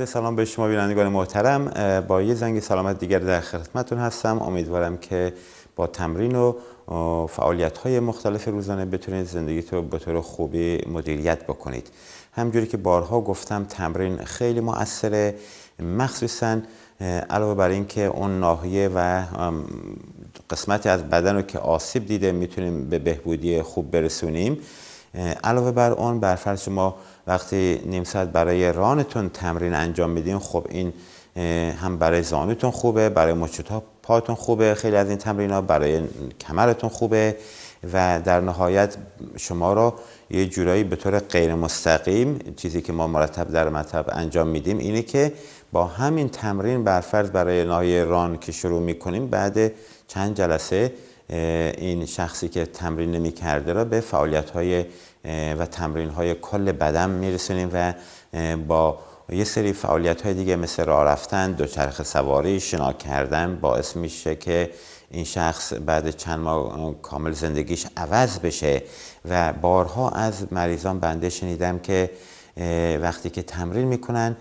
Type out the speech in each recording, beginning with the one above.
عرض سلام به شما بینندگان محترم با یه زنگ سلامت دیگر در خدمتتون هستم امیدوارم که با تمرین و فعالیت های مختلف روزانه بتونید زندگیتو به طور خوبی مدیریت بکنید همجوری که بارها گفتم تمرین خیلی مؤثره مخصوصا علاوه بر اینکه اون ناحیه و قسمتی از بدن رو که آسیب دیده میتونیم به بهبودی خوب برسونیم علاوه بر اون برفرض شما وقتی نیم ساعت برای رانتون تمرین انجام میدین خب این هم برای زانوتون خوبه برای مچ پاتون خوبه خیلی از این تمرین ها برای کمرتون خوبه و در نهایت شما را یه جورایی به طور غیر مستقیم چیزی که ما مرتب در مطب انجام میدیم اینه که با همین تمرین برفرض برای نای ران که شروع میکنیم بعد چند جلسه این شخصی که تمرین نمی کرده را به فعالیت های و تمرین های کل بدن رسونیم و با یه سری فعالیت های دیگه مثل راه رفتن، دوچرخه سواری، شنا کردن باعث میشه که این شخص بعد چند ماه کامل زندگیش عوض بشه و بارها از مریضان بنده شنیدم که وقتی که تمرین میکنن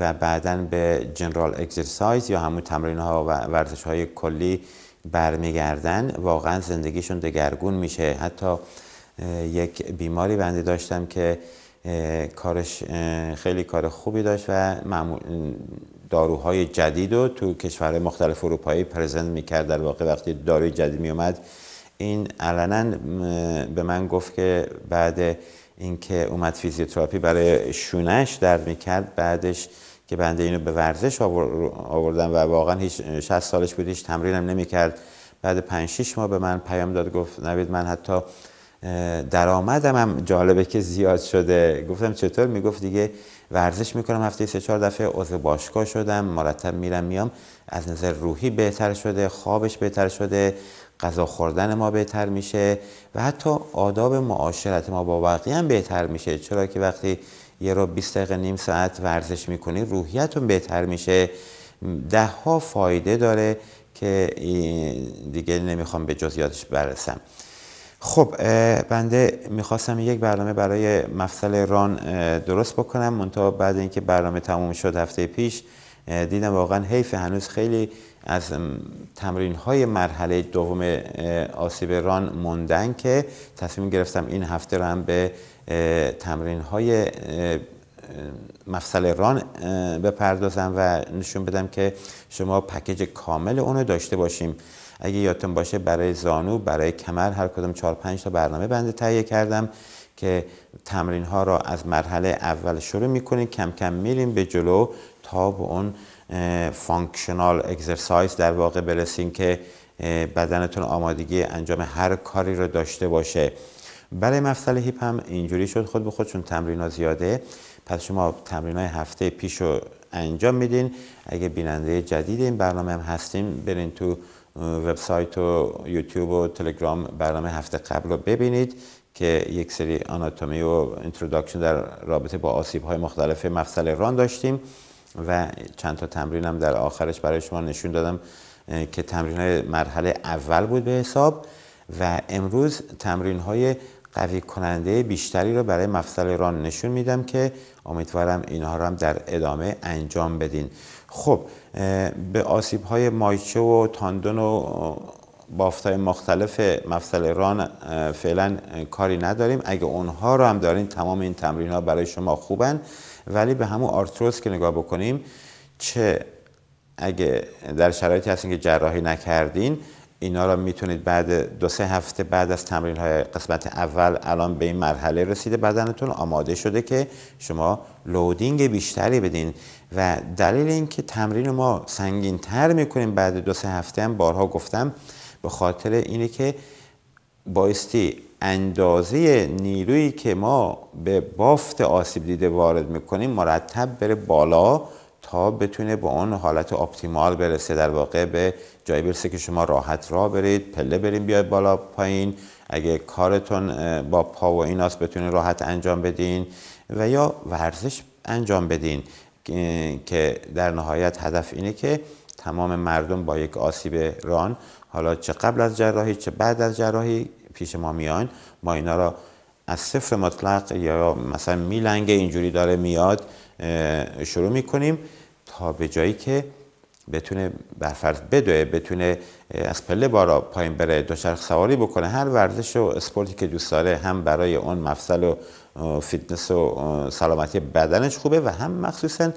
و بعدا به جنرال اگزرسایز یا همون تمرین ها و ورزش های کلی برمیگردن واقعا زندگیشون دگرگون میشه حتی یک بیماری بنده داشتم که کارش خیلی کار خوبی داشت و داروهای جدید رو تو کشورهای مختلف اروپایی پرزنت میکرد در واقع وقتی داروی جدید میومد این علنا به من گفت که بعد اینکه اومد فیزیوتراپی برای شونش درد میکرد بعدش که بنده اینو به ورزش آوردم و واقعا هیچ 60 سالش بود هیچ تمرینم نمیکرد بعد 5 6 ماه به من پیام داد گفت نوید من حتی درآمدم هم جالبه که زیاد شده گفتم چطور میگفت دیگه ورزش میکنم هفته سه چهار دفعه عضو باشگاه شدم مرتب میرم میام از نظر روحی بهتر شده خوابش بهتر شده غذا خوردن ما بهتر میشه و حتی آداب معاشرت ما با بقیه هم بهتر میشه چرا که وقتی یه رو 20 دقیقه نیم ساعت ورزش میکنی روحیتون بهتر میشه ده ها فایده داره که دیگه نمیخوام به جزئیاتش برسم خب بنده میخواستم یک برنامه برای مفصل ران درست بکنم منتها بعد اینکه برنامه تموم شد هفته پیش دیدم واقعا حیف هنوز خیلی از تمرین های مرحله دوم آسیب ران موندن که تصمیم گرفتم این هفته رو هم به تمرین های مفصل ران بپردازم و نشون بدم که شما پکیج کامل اونو داشته باشیم اگه یادتون باشه برای زانو برای کمر هر کدوم 4 5 تا برنامه بنده تهیه کردم که تمرین ها را از مرحله اول شروع میکنیم کم کم میریم به جلو تا به اون فانکشنال اگزرسایز در واقع برسیم که بدنتون آمادگی انجام هر کاری رو داشته باشه برای بله، مفصل هیپ هم اینجوری شد خود به خود چون تمرین ها زیاده پس شما تمرین های هفته پیش رو انجام میدین اگه بیننده جدید این برنامه هم هستیم برین تو وبسایت و یوتیوب و تلگرام برنامه هفته قبل رو ببینید که یک سری آناتومی و اینتروداکشن در رابطه با آسیب های مختلف مفصل ران داشتیم و چند تا تمرین هم در آخرش برای شما نشون دادم که تمرین های مرحله اول بود به حساب و امروز تمرین های قوی کننده بیشتری رو برای مفصل ران نشون میدم که امیدوارم اینها رو هم در ادامه انجام بدین خب به آسیب های مایچه و تاندون و های مختلف مفصل ران فعلا کاری نداریم اگه اونها رو هم دارین تمام این تمرین ها برای شما خوبن ولی به همون آرتروز که نگاه بکنیم چه اگه در شرایطی هستین که جراحی نکردین اینا را میتونید بعد دو سه هفته بعد از تمرین های قسمت اول الان به این مرحله رسیده بدنتون آماده شده که شما لودینگ بیشتری بدین و دلیل اینکه تمرین ما سنگین تر میکنیم بعد دو سه هفته هم بارها گفتم به خاطر اینه که بایستی اندازه نیرویی که ما به بافت آسیب دیده وارد میکنیم مرتب بره بالا تا بتونه به اون حالت اپتیمال برسه در واقع به جایی برسه که شما راحت راه برید پله بریم بیاید بالا پایین اگه کارتون با پا و ایناست بتونه راحت انجام بدین و یا ورزش انجام بدین که در نهایت هدف اینه که تمام مردم با یک آسیب ران حالا چه قبل از جراحی چه بعد از جراحی پیش ما میان ما اینا را از صفر مطلق یا مثلا میلنگ اینجوری داره میاد شروع میکنیم به جایی که بتونه برفرض بدوه بتونه از پله بارا پایین بره دوچرخ سواری بکنه هر ورزش و اسپورتی که دوست داره هم برای اون مفصل و فیتنس و سلامتی بدنش خوبه و هم مخصوصا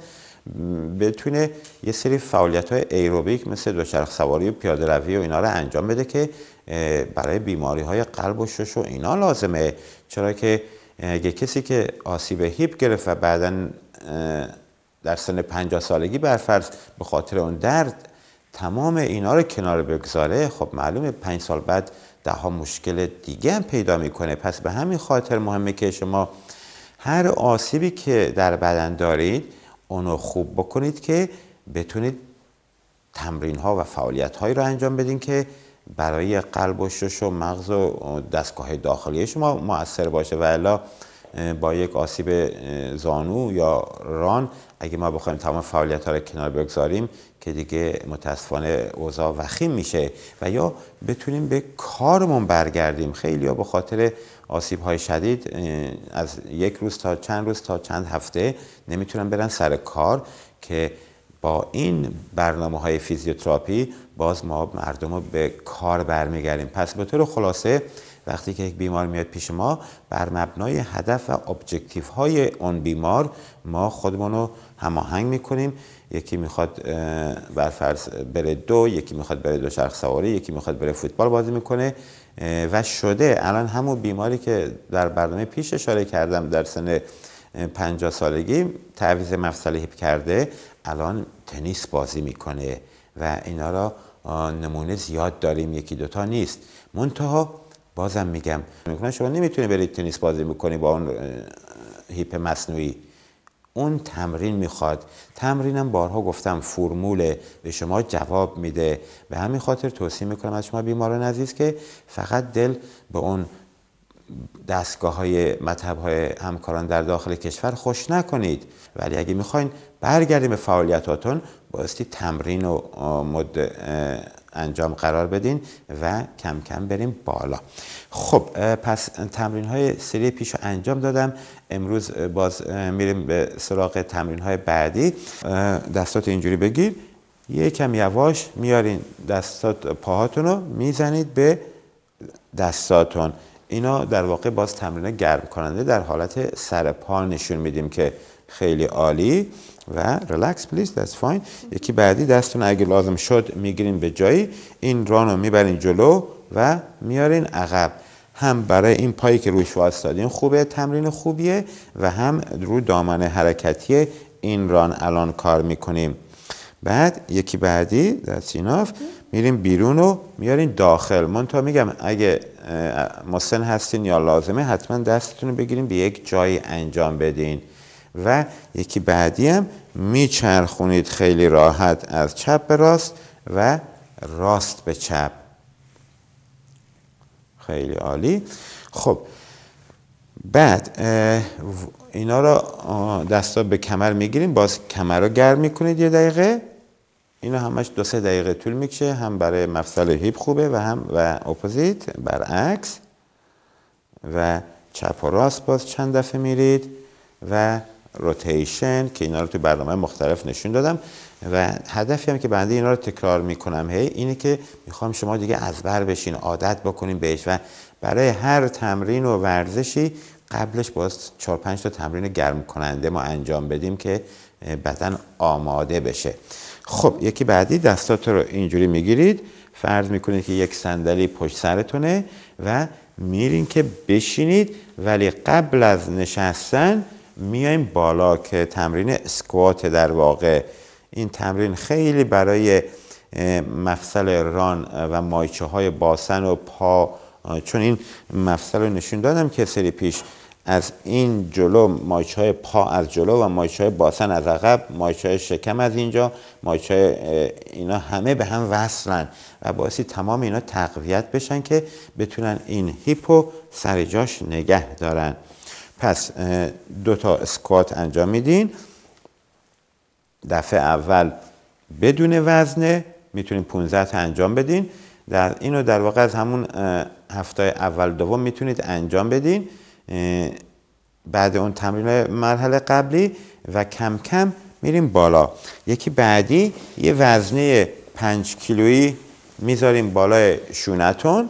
بتونه یه سری فعالیت های ایروبیک مثل دوچرخ سواری و پیاده روی و اینا رو انجام بده که برای بیماری های قلب و شش و اینا لازمه چرا که اگه کسی که آسیب هیپ گرفت و بعدا در سن 50 سالگی برفرض به خاطر اون درد تمام اینا رو کنار بگذاره خب معلومه پنج سال بعد دهها مشکل دیگه هم پیدا میکنه پس به همین خاطر مهمه که شما هر آسیبی که در بدن دارید اونو خوب بکنید که بتونید تمرین ها و فعالیت هایی رو انجام بدین که برای قلب و شش و مغز و دستگاه داخلی شما موثر باشه و با یک آسیب زانو یا ران اگه ما بخوایم تمام فعالیت ها رو کنار بگذاریم که دیگه متاسفانه اوضاع وخیم میشه و یا بتونیم به کارمون برگردیم خیلی ها به خاطر آسیب های شدید از یک روز تا چند روز تا چند هفته نمیتونن برن سر کار که با این برنامه های فیزیوتراپی باز ما مردم رو به کار برمیگردیم پس به طور خلاصه وقتی که یک بیمار میاد پیش ما بر مبنای هدف و ابجکتیف های اون بیمار ما خودمون رو هماهنگ میکنیم یکی میخواد بر بره دو یکی میخواد بره دو شرخ سواری یکی میخواد بره فوتبال بازی میکنه و شده الان همون بیماری که در برنامه پیش اشاره کردم در سن 50 سالگی تعویض مفصل هیپ کرده الان تنیس بازی میکنه و اینا را نمونه زیاد داریم یکی دوتا نیست منتها بازم میگم میکنن شما نمیتونی برید تنیس بازی میکنی با اون هیپ مصنوعی اون تمرین میخواد تمرینم بارها گفتم فرموله به شما جواب میده به همین خاطر توصیه میکنم از شما بیماران عزیز که فقط دل به اون دستگاه های مطب های همکاران در داخل کشور خوش نکنید ولی اگه میخواین برگردیم به فعالیتاتون بایستی تمرین و مد انجام قرار بدین و کم کم بریم بالا خب پس تمرین های سری پیش رو انجام دادم امروز باز میریم به سراغ تمرین های بعدی دستات اینجوری بگیر کم یواش میارین دستات پاهاتون رو میزنید به دستاتون اینا در واقع باز تمرین گرم کننده در حالت سر پا نشون میدیم که خیلی عالی و ریلکس پلیز دست فاین یکی بعدی دستون اگه لازم شد میگیرین به جایی این رانو میبرین جلو و میارین عقب هم برای این پایی که روش دادین خوبه تمرین خوبیه و هم رو دامنه حرکتی این ران الان کار میکنیم بعد یکی بعدی در سیناف میریم بیرون و میارین داخل من تا میگم اگه مسن هستین یا لازمه حتما دستتون رو بگیریم به یک جایی انجام بدین و یکی بعدی هم میچرخونید خیلی راحت از چپ به راست و راست به چپ خیلی عالی خب بعد اینا رو دستا به کمر میگیریم باز کمر رو گرم میکنید یه دقیقه اینا همش دو سه دقیقه طول میکشه هم برای مفصل هیپ خوبه و هم و اپوزیت برعکس و چپ و راست باز چند دفعه میرید و روتیشن که اینا رو تو برنامه مختلف نشون دادم و هدفی هم که بنده اینا رو تکرار میکنم هی اینه که میخوام شما دیگه از بر بشین عادت بکنین بهش و برای هر تمرین و ورزشی قبلش باز 4 5 تا تمرین گرم کننده ما انجام بدیم که بدن آماده بشه خب یکی بعدی دستات رو اینجوری میگیرید فرض میکنید که یک صندلی پشت سرتونه و میرین که بشینید ولی قبل از نشستن میایم بالا که تمرین اسکوات در واقع این تمرین خیلی برای مفصل ران و مایچه های باسن و پا چون این مفصل رو نشون دادم که سری پیش از این جلو مایچه های پا از جلو و مایچه های باسن از عقب مایچه های شکم از اینجا مایچه های اینا همه به هم وصلن و باعثی تمام اینا تقویت بشن که بتونن این هیپو سر جاش نگه دارن پس دو تا اسکوات انجام میدین دفعه اول بدون وزنه میتونین 15 تا انجام بدین در اینو در واقع از همون هفته اول دوم میتونید انجام بدین بعد اون تمرین مرحله قبلی و کم کم میریم بالا یکی بعدی یه وزنه 5 کیلویی میذاریم بالای شونتون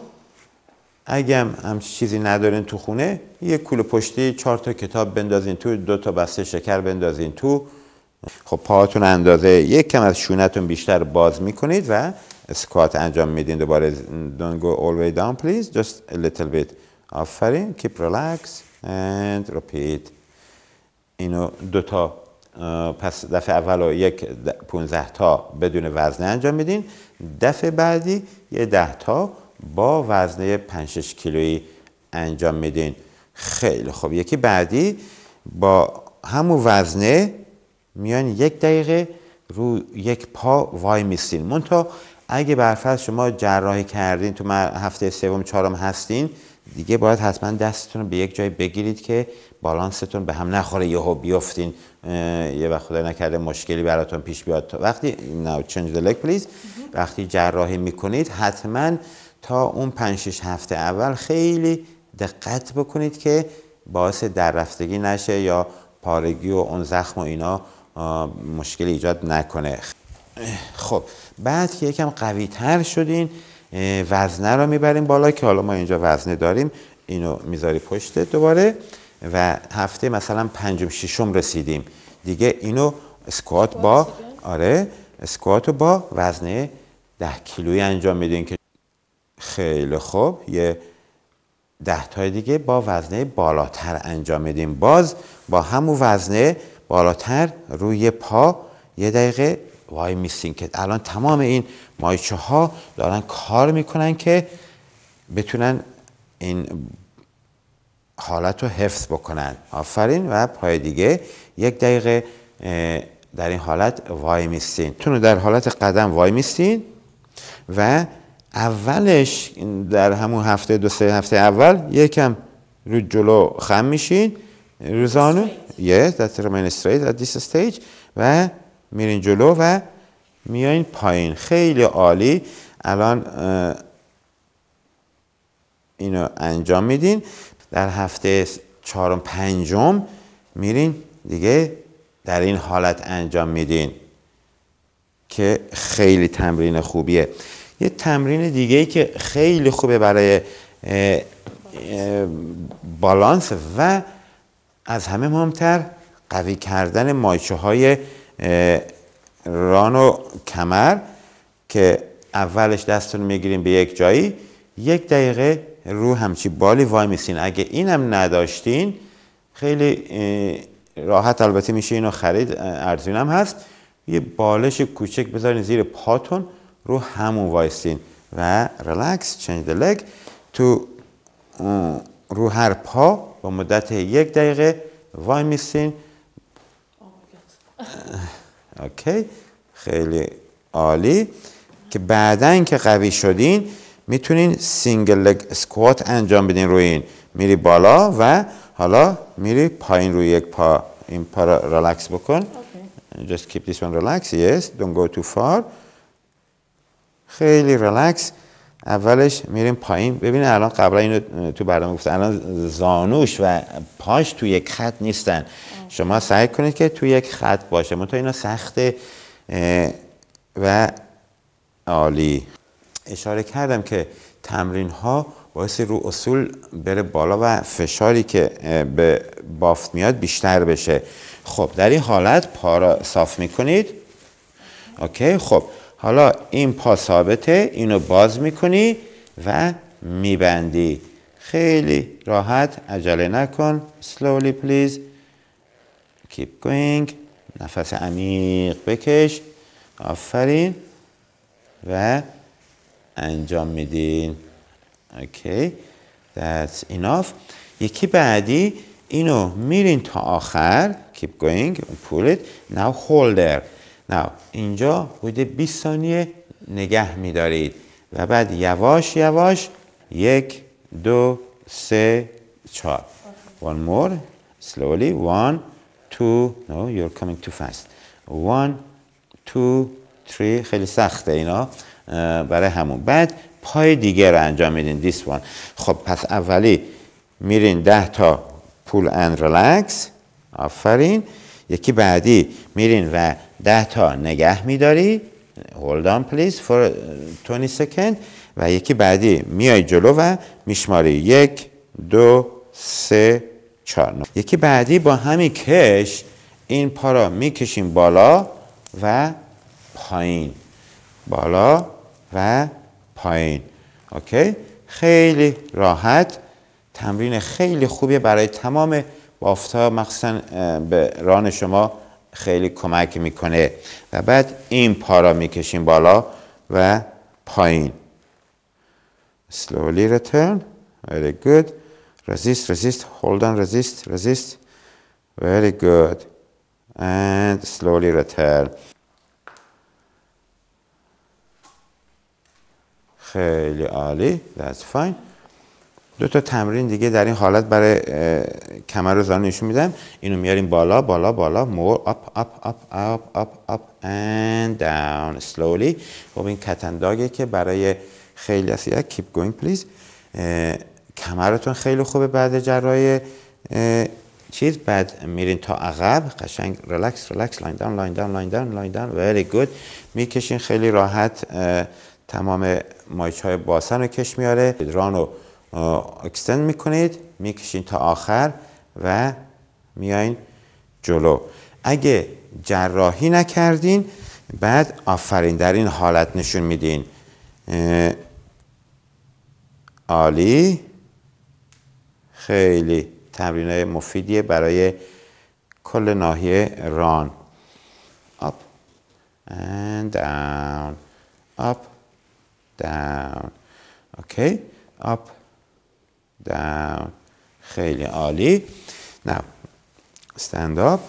اگه هم چیزی ندارین تو خونه یه کوله پشتی چهار تا کتاب بندازین تو دو تا بسته شکر بندازین تو خب پاهاتون اندازه یک کم از شونتون بیشتر باز میکنید و اسکوات انجام میدین دوباره don't go all way down please just a little bit آفرین keep relax and repeat اینو دو تا پس دفعه اول یک 15 تا بدون وزنه انجام میدین دفعه بعدی یه ده تا با وزنه 5 کیلویی انجام میدین خیلی خوب یکی بعدی با همون وزنه میان یک دقیقه رو یک پا وای میستین تو اگه برفرض شما جراحی کردین تو هفته سوم چهارم هستین دیگه باید حتما دستتون رو به یک جای بگیرید که بالانستون به هم نخوره یهو بیافتین یه وقت خدا نکرده مشکلی براتون پیش بیاد وقتی نو چنج پلیز وقتی جراحی میکنید حتما تا اون 5 6 هفته اول خیلی دقت بکنید که باعث در رفتگی نشه یا پارگی و اون زخم و اینا مشکل ایجاد نکنه خب بعد که یکم قوی تر شدین وزنه رو میبریم بالا که حالا ما اینجا وزنه داریم اینو میذاری پشت دوباره و هفته مثلا پنجم ششم رسیدیم دیگه اینو اسکوات با آره اسکوات با وزنه ده کیلویی انجام میدین که خیلی خوب یه ده تای دیگه با وزنه بالاتر انجام میدیم باز با همون وزنه بالاتر روی پا یه دقیقه وای میسین که الان تمام این مایچه ها دارن کار میکنن که بتونن این حالت رو حفظ بکنن آفرین و پای دیگه یک دقیقه در این حالت وای میستین تون در حالت قدم وای میستین و اولش در همون هفته دو سه هفته اول یکم رو جلو خم میشین روزانو یه straight استیج و میرین جلو و میایین پایین خیلی عالی الان اینو انجام میدین در هفته چهارم پنجم میرین دیگه در این حالت انجام میدین که خیلی تمرین خوبیه یه تمرین دیگه ای که خیلی خوبه برای بالانس و از همه مهمتر قوی کردن مایچه های ران و کمر که اولش دستون میگیریم به یک جایی یک دقیقه رو همچی بالی وای میسین اگه اینم نداشتین خیلی راحت البته میشه اینو خرید ارزونم هست یه بالش کوچک بذارین زیر پاتون رو همون وایسین و ریلکس چنج لگ تو رو هر پا با مدت یک دقیقه وای میسین اوکی خیلی عالی که بعدن که قوی شدین میتونین سینگل لگ اسکوات انجام بدین روی این میری بالا و حالا میری پایین روی یک پا این پا را ریلکس بکن okay. just keep this one relaxed yes don't go too far خیلی ریلکس اولش میریم پایین ببین الان قبلا اینو تو برنامه گفتم الان زانوش و پاش تو یک خط نیستن شما سعی کنید که تو یک خط باشه تو اینا سخته و عالی اشاره کردم که تمرین ها باعث رو اصول بره بالا و فشاری که به بافت میاد بیشتر بشه خب در این حالت پا را صاف میکنید اوکی خب حالا این پا ثابته اینو باز میکنی و میبندی خیلی راحت عجله نکن slowly please keep going نفس عمیق بکش آفرین و انجام میدین اوکی that's enough یکی بعدی اینو میرین تا آخر keep going pull it now Now, اینجا حدود 20 ثانیه نگه میدارید و بعد یواش یواش یک دو سه چهار one more slowly one two no you're coming too fast one two three خیلی سخته اینا برای همون بعد پای دیگه رو انجام میدین this one خب پس اولی میرین ده تا پول and relax آفرین یکی بعدی میرین و ده تا نگه میداری hold on please for 20 uh, second و یکی بعدی میای جلو و میشماری یک دو سه چهار یکی بعدی با همین کش این پا را میکشیم بالا و پایین بالا و پایین اوکی خیلی راحت تمرین خیلی خوبیه برای تمام بافتا مخصوصا uh, به ران شما خیلی کمک میکنه و بعد این پا را میکشیم بالا و پایین slowly return very good resist resist hold on resist resist very good and slowly return خیلی عالی that's fine دو تا تمرین دیگه در این حالت برای کمر و زانو نشون میدم اینو میاریم بالا بالا بالا مور اپ اپ اپ اپ اپ اپ and down slowly خب این کتنداگه که برای خیلی از یک keep going please کمرتون خیلی خوبه بعد جرای چیز بعد میرین تا عقب قشنگ ریلکس ریلکس لاین داون لاین داون لاین داون لاین داون ویری گود میکشین خیلی راحت تمام مایچ های باسن رو کش میاره ران اکستند میکنید میکشین تا آخر و میایین جلو اگه جراحی نکردین بعد آفرین در این حالت نشون میدین عالی خیلی تمرین های مفیدیه برای کل ناحیه ران اپ and down up down okay down خیلی عالی نه up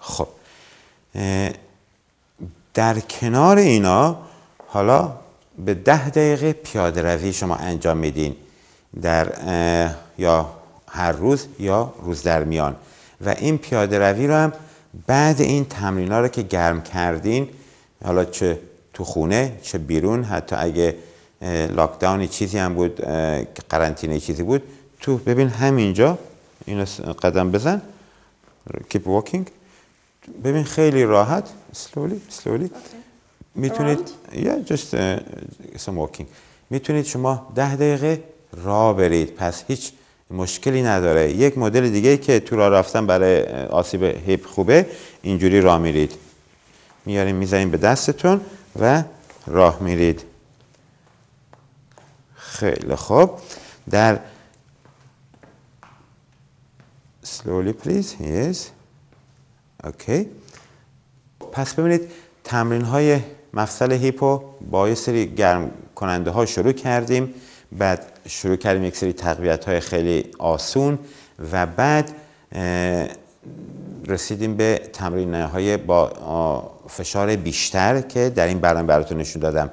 خب در کنار اینا حالا به ده دقیقه پیاده روی شما انجام میدین در یا هر روز یا روز در میان و این پیاده روی رو هم بعد این تمرین ها رو که گرم کردین حالا چه تو خونه چه بیرون حتی اگه لاکداون چیزی هم بود قرنطینه چیزی بود تو ببین همینجا اینو قدم بزن کیپ واکینگ ببین خیلی راحت سلولی سلولی میتونید یا جست سم واکینگ میتونید شما ده دقیقه را برید پس هیچ مشکلی نداره یک مدل دیگه که تو را رفتن برای آسیب هیپ خوبه اینجوری را میرید میاریم میزنیم به دستتون و راه میرید خیلی خوب در slowly please yes okay پس ببینید تمرین های مفصل هیپو با یه سری گرم کننده ها شروع کردیم بعد شروع کردیم یک سری تقویت های خیلی آسون و بعد رسیدیم به تمرین های با فشار بیشتر که در این برنامه براتون نشون دادم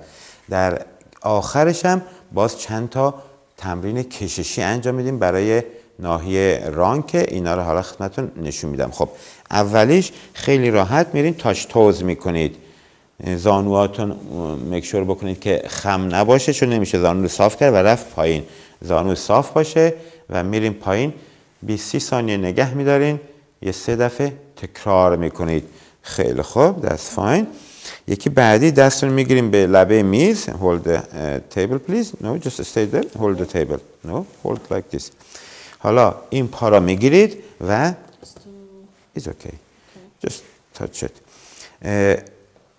در آخرش هم باز چند تا تمرین کششی انجام میدیم برای ناحیه رانک که اینا رو حالا خدمتتون نشون میدم خب اولیش خیلی راحت میرین تاش توز میکنید زانواتون مکشور بکنید که خم نباشه چون نمیشه زانو رو صاف کرد و رفت پایین زانو صاف باشه و میریم پایین 20 ثانیه نگه میدارین یه سه دفعه تکرار میکنید خیلی خوب دست فاین یکی بعدی دست رو میگیریم به لبه میز hold the uh, table please no just stay there hold the table no hold like this حالا این پا را میگیرید و It's okay, okay. just touch it uh,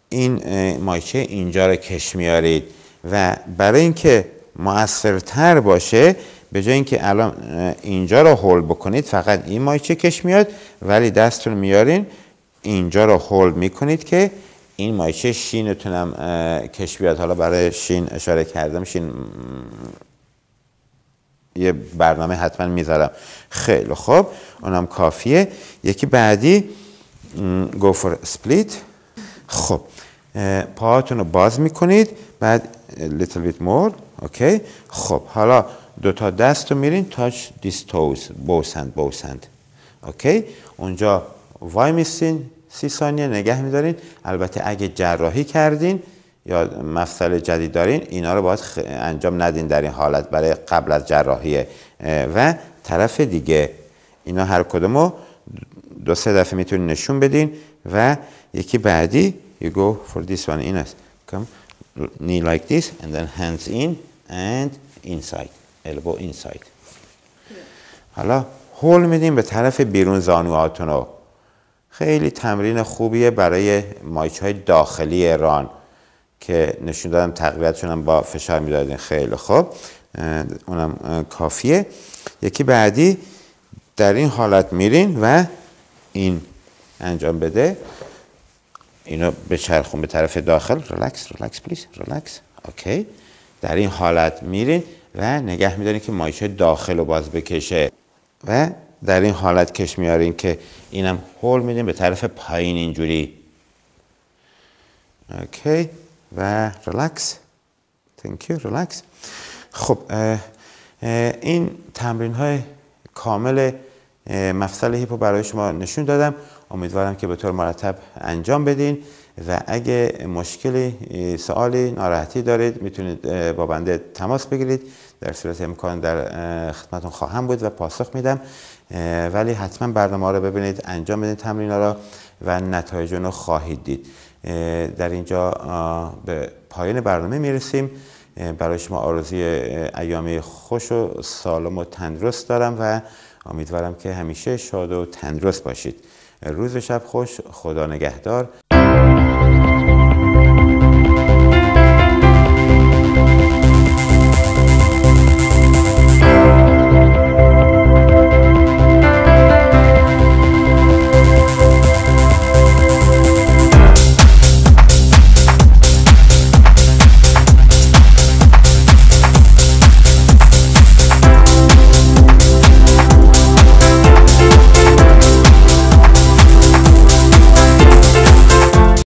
این uh, مایچه اینجا رو کش میارید و برای اینکه موثرتر باشه به جای اینکه الان اینجا رو هول بکنید فقط این مایچه کش میاد ولی دستتون میارین اینجا رو هول میکنید که این مایچه شینتونم کش بیاد حالا برای شین اشاره کردم شین یه برنامه حتما میذارم خیلی خوب اونم کافیه یکی بعدی فور سپلیت خب پاهاتون رو باز میکنید بعد لیتل بیت مور اوکی خب حالا دو تا دست رو میرین تاچ دیس توز بوسند بوسند اوکی اونجا وای میسین سی ثانیه نگه میدارین البته اگه جراحی کردین یا مفصل جدید دارین اینا رو باید انجام ندین در این حالت برای قبل از جراحی و طرف دیگه اینا هر کدومو دو سه دفعه میتونین نشون بدین و یکی بعدی you go for this one این است come knee like this and then hands in and inside elbow inside حالا هول میدیم به طرف بیرون زانوهاتون رو خیلی تمرین خوبیه برای مایچ های داخلی ایران که نشون دادم تقویتشون هم با فشار میدادین خیلی خوب اونم کافیه یکی بعدی در این حالت میرین و این انجام بده اینو به چرخون به طرف داخل ریلکس ریلکس پلیز ریلکس اوکی در این حالت میرین و نگه میدارین که مایچه داخل رو باز بکشه و در این حالت کش میارین که اینم هول میدیم به طرف پایین اینجوری اوکی و ریلکس تنکیو ریلکس خب این تمرین های کامل مفصل هیپو برای شما نشون دادم امیدوارم که به طور مرتب انجام بدین و اگه مشکلی سوالی ناراحتی دارید میتونید با بنده تماس بگیرید در صورت امکان در خدمتون خواهم بود و پاسخ میدم ولی حتما برنامه ها رو ببینید انجام بدید تمرین ها را و نتایج رو خواهید دید در اینجا به پایان برنامه رسیم برای شما آرزوی ایامی خوش و سالم و تندرست دارم و امیدوارم که همیشه شاد و تندرست باشید روز و شب خوش خدا نگهدار